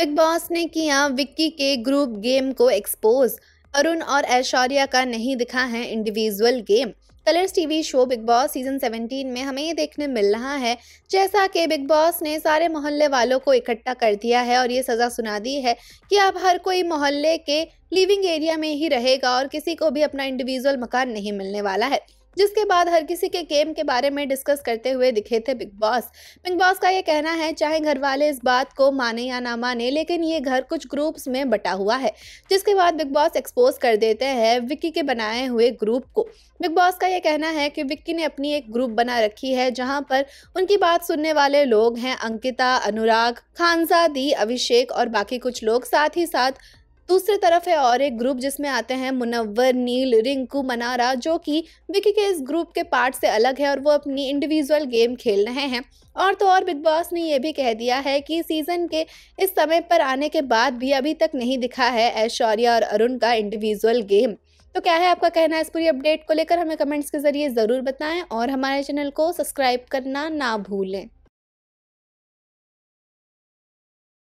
big boss ने किया विक्की के ग्रुप गेम को एक्सपोज अरुण और ऐश्वर्या का नहीं दिखा है individual game Colors TV show Bigg Boss season 17 में हमें ये देखने मिल रहा है जैसा कि बिग बॉस ने सारे मोहल्ले वालों को इकट्ठा कर दिया है और ये सज़ा सुना दी है कि अब हर कोई मोहल्ले के लिविंग एरिया में ही रहेगा और किसी को भी अपना इंडिविजुअल मकान नहीं मिलने वाला है जिसके बाद हर किसी के गेम के बारे में डिस्कस करते हुए दिखे थे बिग बॉस बिग बॉस का ये कहना है चाहे घर वाले इस बात को माने या ना माने लेकिन ये घर कुछ ग्रुप्स में बटा हुआ है जिसके बाद बिग बॉस एक्सपोज कर देते हैं विक्की के बनाए हुए ग्रुप को बिग बॉस का ये कहना है कि विक्की ने अपनी एक ग्रुप बना रखी है जहाँ पर उनकी बात सुनने वाले लोग हैं अंकिता अनुराग खानजादी अभिषेक और बाकी कुछ लोग साथ ही साथ दूसरी तरफ है और एक ग्रुप जिसमें आते हैं मुनव्वर नील रिंकू मनारा जो कि विकी के इस ग्रुप के पार्ट से अलग है और वो अपनी इंडिविजुअल गेम खेल रहे हैं और तो और बिग बॉस ने ये भी कह दिया है कि सीज़न के इस समय पर आने के बाद भी अभी तक नहीं दिखा है ऐश्वर्या और अरुण का इंडिविजुअल गेम तो क्या है आपका कहना है इस पूरी अपडेट को लेकर हमें कमेंट्स के ज़रिए ज़रूर बताएं और हमारे चैनल को सब्सक्राइब करना ना भूलें